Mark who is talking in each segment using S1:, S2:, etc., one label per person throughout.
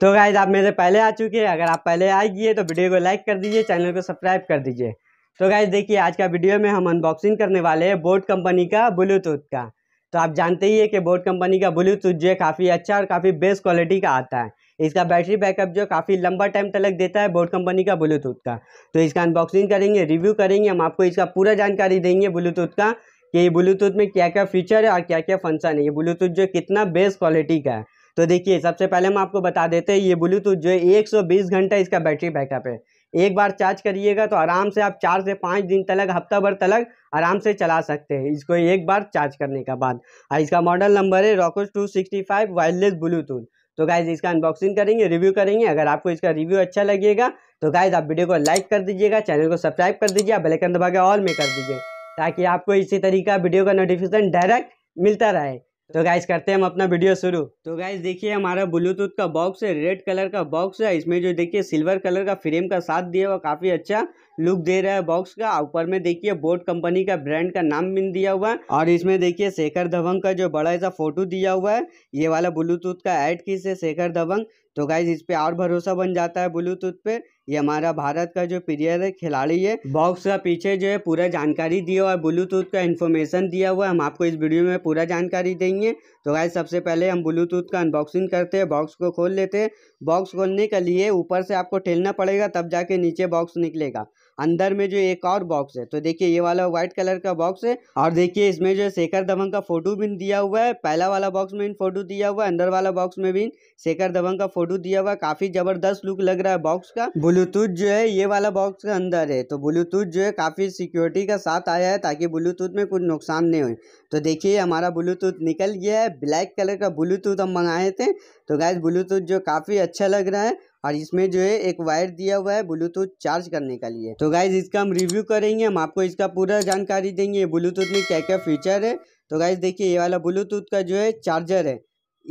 S1: तो गाइज आप मेरे पहले आ चुके हैं अगर आप पहले आ गए तो वीडियो को लाइक कर दीजिए चैनल को सब्सक्राइब कर दीजिए तो गाइज देखिए आज का वीडियो में हम अनबॉक्सिंग करने वाले हैं बोट कंपनी का ब्लूटूथ का तो आप जानते ही है कि बोट कंपनी का ब्लूटूथ जो है काफ़ी अच्छा और काफ़ी बेस्ट क्वालिटी का आता है इसका बैटरी बैकअप जो काफ़ी लंबा टाइम तक देता है बोट कंपनी का ब्लूटूथ का तो इसका अनबॉक्सिंग करेंगे रिव्यू करेंगे हम आपको इसका पूरा जानकारी देंगे ब्लूटूथ का कि ब्लूटूथ में क्या क्या फीचर है और क्या क्या फंक्शन है ये ब्लूटूथ जो कितना बेस्ट क्वालिटी का है तो देखिए सबसे पहले हम आपको बता देते हैं ये ब्लूटूथ जो है एक घंटा इसका बैटरी बैकअप है एक बार चार्ज करिएगा तो आराम से आप चार से पाँच दिन तलक हफ्ता भर तलक आराम से चला सकते हैं इसको एक बार चार्ज करने का बाद और इसका मॉडल नंबर है Rockerz two sixty five wireless Bluetooth तो गाइज इसका अनबॉक्सिंग करेंगे रिव्यू करेंगे अगर आपको इसका रिव्यू अच्छा लगेगा तो गाइज आप वीडियो को लाइक कर दीजिएगा चैनल को सब्सक्राइब कर दीजिए आप बेलकन दबा के ऑल में कर दीजिए ताकि आपको इसी तरीका वीडियो का नोटिफिकेशन डायरेक्ट मिलता रहे तो गाइस करते हैं हम अपना वीडियो शुरू तो गाइस देखिए हमारा ब्लूटूथ का बॉक्स है रेड कलर का बॉक्स है इसमें जो देखिए सिल्वर कलर का फ्रेम का साथ दिया हुआ काफ़ी अच्छा लुक दे रहा है बॉक्स का ऊपर में देखिए बोट कंपनी का ब्रांड का नाम भी दिया हुआ है और इसमें देखिए शेखर धवंग का जो बड़ा ऐसा फोटो दिया हुआ है ये वाला ब्लूटूथ का एड किस है शेखर धवंग तो गाइज इस पे और भरोसा बन जाता है ब्लूटूथ पे ये हमारा भारत का जो प्लेयर है खिलाड़ी है बॉक्स का पीछे जो है पूरा जानकारी दिया हुआ है ब्लूटूथ का इन्फॉर्मेशन दिया हुआ है हम आपको इस वीडियो में पूरा जानकारी देंगे तो गाइज सबसे पहले हम ब्लूटूथ का अनबॉक्सिंग करते हैं बॉक्स को खोल लेते हैं बॉक्स खोलने के लिए ऊपर से आपको ठेलना पड़ेगा तब जाके नीचे बॉक्स निकलेगा अंदर में जो एक और बॉक्स है तो देखिए ये वाला व्हाइट कलर का बॉक्स है और देखिए इसमें जो शेखर धवन का फोटो भी दिया हुआ है पहला वाला बॉक्स में इन फोटो दिया हुआ है अंदर वाला बॉक्स में भी शेखर धवन का फोटो दिया हुआ काफी जबरदस्त लुक लग रहा है बॉक्स का ब्लूटूथ जो है ये वाला बॉक्स के अंदर है तो ब्लूटूथ जो है काफी सिक्योरिटी का साथ आया है ताकि ब्लूटूथ में कुछ नुकसान नहीं हो तो देखिए हमारा ब्लूटूथ निकल गया है ब्लैक कलर का ब्लूटूथ हम मंगाए थे तो गाइज ब्लूटूथ जो काफी अच्छा लग रहा है और इसमें जो है एक वायर दिया हुआ है ब्लूटूथ चार्ज करने के लिए तो गाइज इसका हम रिव्यू करेंगे हम आपको इसका पूरा जानकारी देंगे ब्लूटूथ में क्या क्या फीचर है तो गाइज देखिए ये वाला ब्लूटूथ का जो है चार्जर है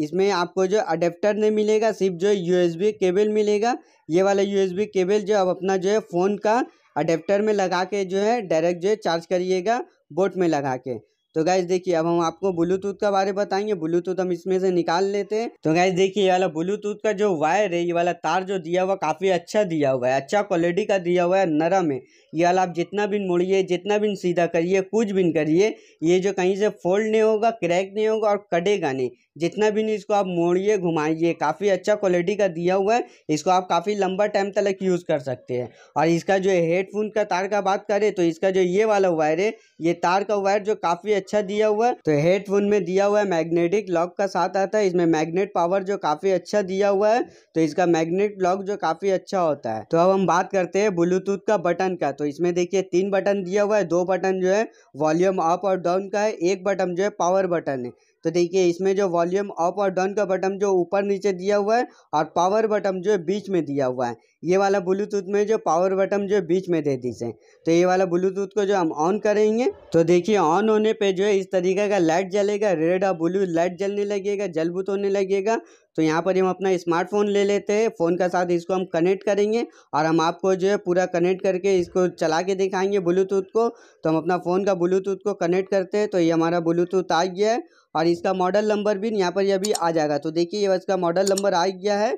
S1: इसमें आपको जो अडेप्टर नहीं मिलेगा सिर्फ जो यूएसबी केबल मिलेगा ये वाला यूएसबी केबल जो आप अपना जो है फ़ोन का अडेप्टर में लगा के जो है डायरेक्ट जो है चार्ज करिएगा बोट में लगा के तो गैस देखिए अब हम आपको ब्लूटूथ का बारे बताएंगे ब्लूटूथ हम इसमें से निकाल लेते हैं तो गैस देखिए ये वाला ब्लूटूथ का जो वायर है ये वाला तार जो दिया हुआ काफ़ी अच्छा दिया हुआ है अच्छा क्वालिटी का दिया हुआ है नरम है ये वाला आप जितना भी मोड़िए जितना भी सीधा करिए कुछ भी करिए ये जो कहीं से फोल्ड नहीं होगा क्रैक नहीं होगा और कटेगा नहीं जितना भी नहीं इसको आप मोड़िए घुमाइए काफ़ी अच्छा क्वालिटी का दिया हुआ है इसको आप काफ़ी लंबा टाइम तक यूज़ कर सकते हैं और इसका जो हेडफोन का तार का बात करें तो इसका जो ये वाला वायर है ये तार का वायर जो काफ़ी अच्छा दिया हुआ है तो हेडफोन में दिया हुआ है मैग्नेटिक लॉक का साथ आता है इसमें मैग्नेट पावर जो काफी अच्छा दिया हुआ है तो इसका मैग्नेट लॉक जो काफी अच्छा होता है तो अब हम बात करते हैं ब्लूटूथ का बटन का तो इसमें देखिए तीन बटन दिया हुआ है दो बटन जो है वॉल्यूम अप और डाउन का है एक बटन जो है पावर बटन है तो देखिए इसमें जो वॉल्यूम अप और डाउन का बटन जो ऊपर नीचे दिया हुआ है और पावर बटन जो है बीच में दिया हुआ है ये वाला ब्लूटूथ में जो पावर बटन जो बीच में दे दीजिए तो ये वाला ब्लूटूथ को जो हम ऑन करेंगे तो देखिए ऑन होने पे जो है इस तरीके का लाइट जलेगा रेड और ब्लू लाइट जलने लगेगा जलबूत होने लगेगा तो यहाँ पर हम अपना स्मार्टफोन ले लेते हैं फ़ोन का साथ इसको हम कनेक्ट करेंगे और हम आपको जो है पूरा कनेक्ट करके इसको चला के दिखाएंगे ब्लूटूथ को तो हम अपना फ़ोन का ब्लूटूथ को कनेक्ट करते हैं तो ये हमारा ब्लूटूथ आ गया है और इसका मॉडल नंबर भी यहाँ पर अभी आ जाएगा तो देखिए इसका मॉडल नंबर आ गया है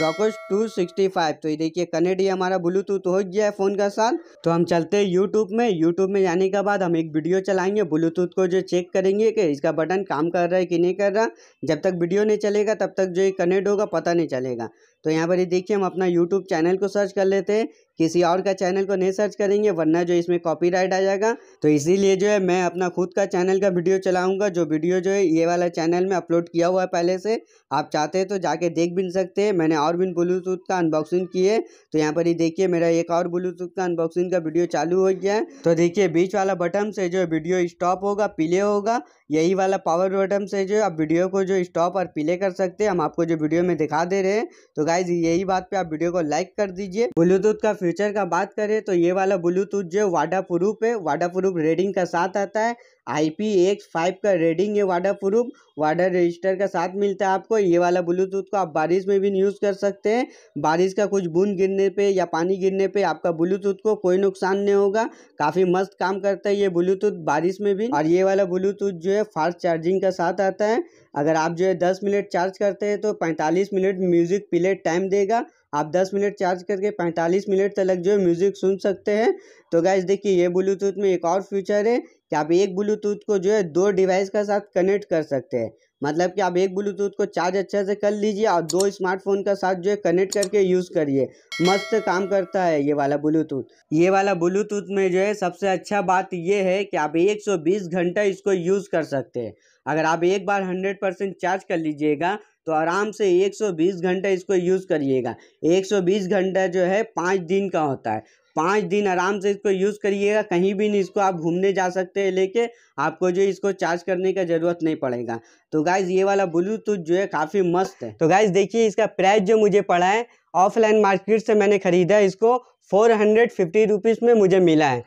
S1: रॉकोस टू सिक्सटी फाइव तो ये देखिए कनेक्ट ये हमारा ब्लूटूथ हो गया है फ़ोन का साथ तो हम चलते हैं यूट्यूब में यूट्यूब में जाने के बाद हम एक वीडियो चलाएंगे ब्लूटूथ को जो चेक करेंगे कि इसका बटन काम कर रहा है कि नहीं कर रहा जब तक वीडियो नहीं चलेगा तब तक जो ये कनेक्ट होगा पता नहीं चलेगा तो यहाँ पर ये देखिए हम अपना यूट्यूब चैनल को सर्च कर लेते हैं किसी और का चैनल को नहीं सर्च करेंगे वरना जो इसमें कॉपीराइट आ जाएगा तो इसीलिए जो है मैं अपना खुद का चैनल का वीडियो चलाऊंगा जो वीडियो जो है ये वाला चैनल में अपलोड किया हुआ है पहले से आप चाहते हैं तो जाके देख भी सकते हैं मैंने और भी ब्लूटूथ का अनबॉक्सिंग किए तो यहाँ पर ही देखिए मेरा एक और ब्लूटूथ का अनबॉक्सिंग का वीडियो चालू हो गया है तो देखिए बीच वाला बटन से जो वीडियो स्टॉप होगा पीले होगा यही वाला पावर बटन से जो आप वीडियो को जो स्टॉप और पीले कर सकते हैं हम आपको जो वीडियो में दिखा दे रहे हैं तो गाइज यही बात पे आप वीडियो को लाइक कर दीजिए ब्लूटूथ का फ्यूचर का बात करें तो ये वाला ब्लूटूथ जो वाडा प्रूफ है वाडा प्रूफ रेडिंग का साथ आता है आई एक्स फाइव का रेडिंग है वाटर प्रूफ वाटर रजिस्टर का साथ मिलता है आपको ये वाला ब्लूटूथ को आप बारिश में भी यूज़ कर सकते हैं बारिश का कुछ बूंद गिरने पे या पानी गिरने पे आपका ब्लूटूथ को कोई नुकसान नहीं होगा काफ़ी मस्त काम करता है ये ब्लूटूथ बारिश में भी और ये वाला ब्लूटूथ जो है फास्ट चार्जिंग का साथ आता है अगर आप जो है दस मिनट चार्ज करते हैं तो पैंतालीस मिनट म्यूज़िक प्ले टाइम देगा आप 10 मिनट चार्ज करके 45 मिनट तक जो है म्यूज़िक सुन सकते हैं तो गैस देखिए ये ब्लूटूथ में एक और फ्यूचर है कि आप एक ब्लूटूथ को जो है दो डिवाइस का साथ कनेक्ट कर सकते हैं मतलब कि आप एक ब्लूटूथ को चार्ज अच्छे से कर लीजिए और दो स्मार्टफोन का साथ जो है कनेक्ट करके यूज़ करिए मस्त काम करता है ये वाला ब्लूटूथ ये वाला ब्लूटूथ में जो है सबसे अच्छा बात ये है कि आप एक घंटा इसको यूज़ कर सकते हैं अगर आप एक बार हंड्रेड परसेंट चार्ज कर लीजिएगा तो आराम से 120 घंटा इसको यूज़ करिएगा 120 घंटा जो है पाँच दिन का होता है पाँच दिन आराम से इसको यूज़ करिएगा कहीं भी नहीं इसको आप घूमने जा सकते हैं लेके आपको जो इसको चार्ज करने का ज़रूरत नहीं पड़ेगा तो गाइज़ ये वाला ब्लूटूथ जो है काफ़ी मस्त है तो गाइज़ देखिए इसका प्राइस जो मुझे पड़ा है ऑफलाइन मार्केट से मैंने ख़रीदा इसको फोर हंड्रेड फिफ्टी रुपीज़ में मुझे मिला है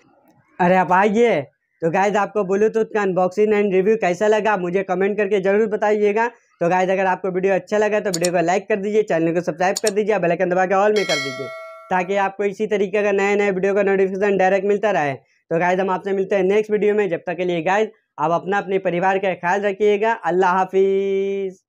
S1: अरे आप आइए तो गाइज़ आपको ब्लूटूथ का अनबॉक्सिंग एंड रिव्यू कैसा लगा मुझे कमेंट करके जरूर बताइएगा तो गाइज अगर आपको वीडियो अच्छा लगा तो वीडियो को लाइक कर दीजिए चैनल को सब्सक्राइब कर दीजिए बेल आइकन दबा के ऑल में कर दीजिए ताकि आपको इसी तरीके का नए नए वीडियो का नोटिफिकेशन डायरेक्ट मिलता रहे तो गायज हम आपसे मिलते हैं नेक्स्ट वीडियो में जब तक के लिए गायज आप अपना अपने परिवार का ख्याल रखिएगा अल्लाह हाफिज़